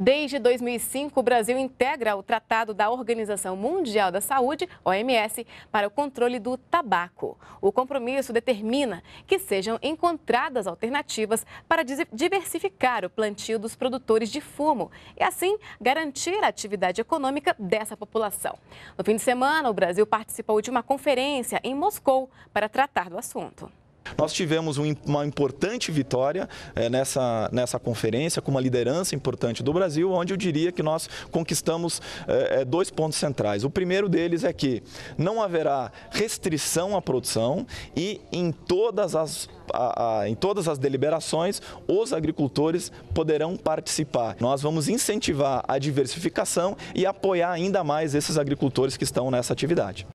Desde 2005, o Brasil integra o Tratado da Organização Mundial da Saúde, OMS, para o controle do tabaco. O compromisso determina que sejam encontradas alternativas para diversificar o plantio dos produtores de fumo e, assim, garantir a atividade econômica dessa população. No fim de semana, o Brasil participou de uma conferência em Moscou para tratar do assunto. Nós tivemos uma importante vitória eh, nessa, nessa conferência, com uma liderança importante do Brasil, onde eu diria que nós conquistamos eh, eh, dois pontos centrais. O primeiro deles é que não haverá restrição à produção e em todas as em todas as deliberações, os agricultores poderão participar. Nós vamos incentivar a diversificação e apoiar ainda mais esses agricultores que estão nessa atividade.